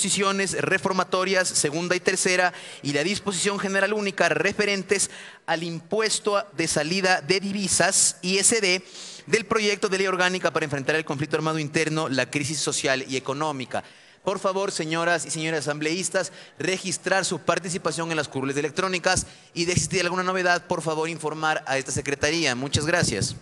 disposiciones reformatorias segunda y tercera y la disposición general única referentes al impuesto de salida de divisas ISD del proyecto de ley orgánica para enfrentar el conflicto armado interno, la crisis social y económica. Por favor, señoras y señores asambleístas, registrar su participación en las curules electrónicas y de existir alguna novedad, por favor, informar a esta secretaría. Muchas gracias.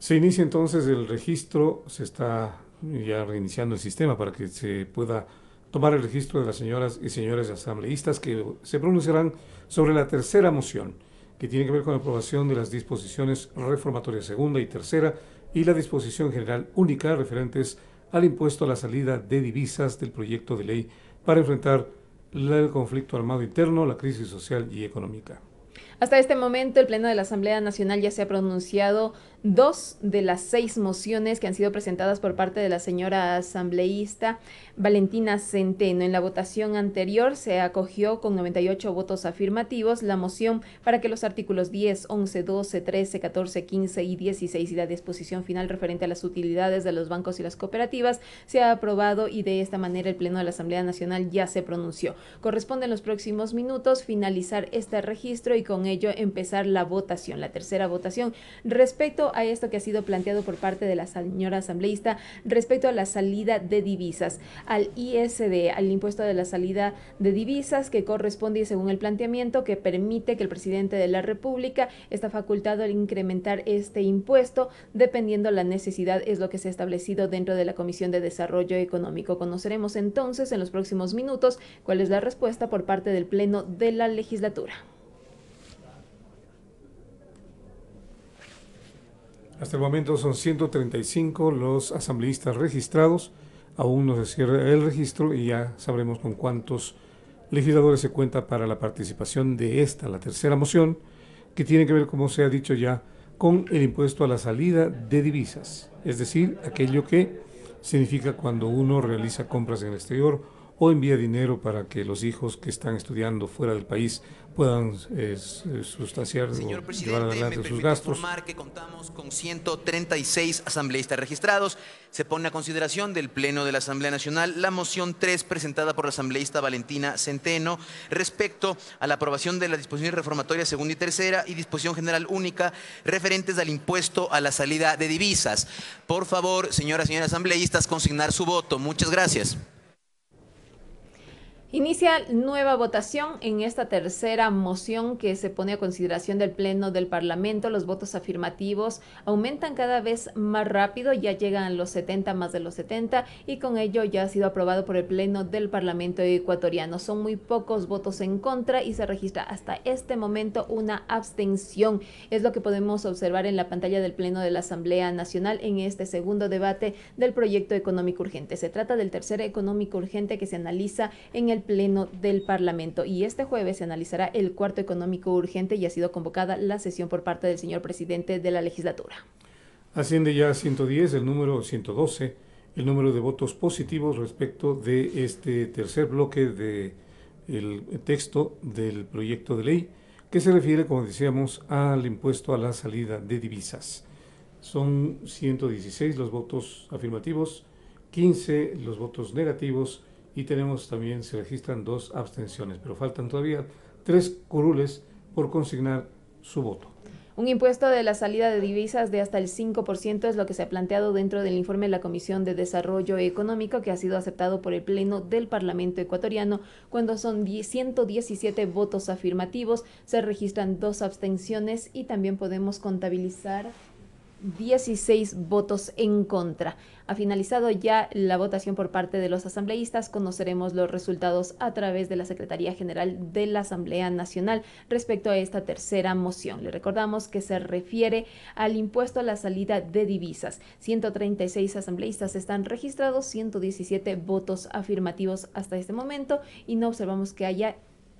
Se inicia entonces el registro, se está ya reiniciando el sistema para que se pueda tomar el registro de las señoras y señores asambleístas que se pronunciarán sobre la tercera moción, que tiene que ver con la aprobación de las disposiciones reformatorias segunda y tercera y la disposición general única referentes al impuesto a la salida de divisas del proyecto de ley para enfrentar el conflicto armado interno, la crisis social y económica. Hasta este momento, el Pleno de la Asamblea Nacional ya se ha pronunciado dos de las seis mociones que han sido presentadas por parte de la señora asambleísta Valentina Centeno. En la votación anterior se acogió con 98 votos afirmativos la moción para que los artículos 10, 11, 12, 13, 14, 15 y 16 y la disposición final referente a las utilidades de los bancos y las cooperativas sea aprobado y de esta manera el Pleno de la Asamblea Nacional ya se pronunció. Corresponde en los próximos minutos finalizar este registro y con ello empezar la votación, la tercera votación respecto a esto que ha sido planteado por parte de la señora asambleísta respecto a la salida de divisas, al ISD, al impuesto de la salida de divisas que corresponde según el planteamiento que permite que el presidente de la República está facultado al incrementar este impuesto dependiendo la necesidad, es lo que se ha establecido dentro de la Comisión de Desarrollo Económico. Conoceremos entonces en los próximos minutos cuál es la respuesta por parte del Pleno de la legislatura. Hasta el momento son 135 los asambleístas registrados. Aún no se cierra el registro y ya sabremos con cuántos legisladores se cuenta para la participación de esta, la tercera moción, que tiene que ver, como se ha dicho ya, con el impuesto a la salida de divisas, es decir, aquello que significa cuando uno realiza compras en el exterior o envía dinero para que los hijos que están estudiando fuera del país puedan eh, sustanciar Señor o llevar adelante sus gastos. informar que contamos con 136 asambleístas registrados. Se pone a consideración del Pleno de la Asamblea Nacional la moción 3 presentada por la asambleísta Valentina Centeno respecto a la aprobación de la disposición reformatoria segunda y tercera y disposición general única referentes al impuesto a la salida de divisas. Por favor, señoras y señores asambleístas, consignar su voto. Muchas gracias. Inicia nueva votación en esta tercera moción que se pone a consideración del Pleno del Parlamento. Los votos afirmativos aumentan cada vez más rápido, ya llegan los 70, más de los 70, y con ello ya ha sido aprobado por el Pleno del Parlamento ecuatoriano. Son muy pocos votos en contra y se registra hasta este momento una abstención. Es lo que podemos observar en la pantalla del Pleno de la Asamblea Nacional en este segundo debate del proyecto económico urgente. Se trata del tercer económico urgente que se analiza en el Pleno del Parlamento y este jueves se analizará el cuarto económico urgente y ha sido convocada la sesión por parte del señor presidente de la legislatura. Asciende ya a 110 el número 112, el número de votos positivos respecto de este tercer bloque de el texto del proyecto de ley que se refiere, como decíamos, al impuesto a la salida de divisas. Son 116 los votos afirmativos, 15 los votos negativos, y tenemos también, se registran dos abstenciones, pero faltan todavía tres curules por consignar su voto. Un impuesto de la salida de divisas de hasta el 5% es lo que se ha planteado dentro del informe de la Comisión de Desarrollo Económico que ha sido aceptado por el Pleno del Parlamento ecuatoriano. Cuando son 117 votos afirmativos, se registran dos abstenciones y también podemos contabilizar 16 votos en contra. Ha finalizado ya la votación por parte de los asambleístas. Conoceremos los resultados a través de la Secretaría General de la Asamblea Nacional respecto a esta tercera moción. Le recordamos que se refiere al impuesto a la salida de divisas. 136 asambleístas están registrados, 117 votos afirmativos hasta este momento y no observamos que haya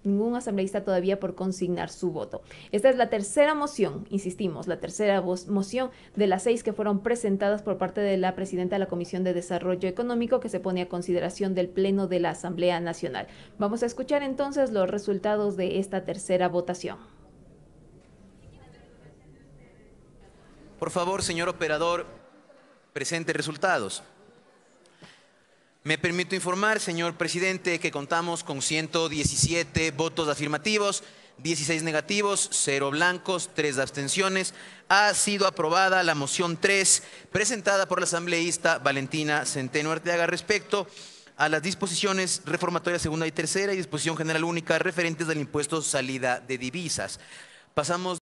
ningún asambleísta todavía por consignar su voto. Esta es la tercera moción, insistimos, la tercera moción de las seis que fueron presentadas por parte de la presidenta de la Comisión de Desarrollo Económico que se pone a consideración del Pleno de la Asamblea Nacional. Vamos a escuchar entonces los resultados de esta tercera votación. Por favor, señor operador, presente resultados. Me permito informar, señor presidente, que contamos con 117 votos afirmativos, 16 negativos, 0 blancos, 3 abstenciones. Ha sido aprobada la moción 3 presentada por la asambleísta Valentina Centeno Arteaga respecto a las disposiciones reformatorias segunda y tercera y disposición general única referentes al impuesto salida de divisas. Pasamos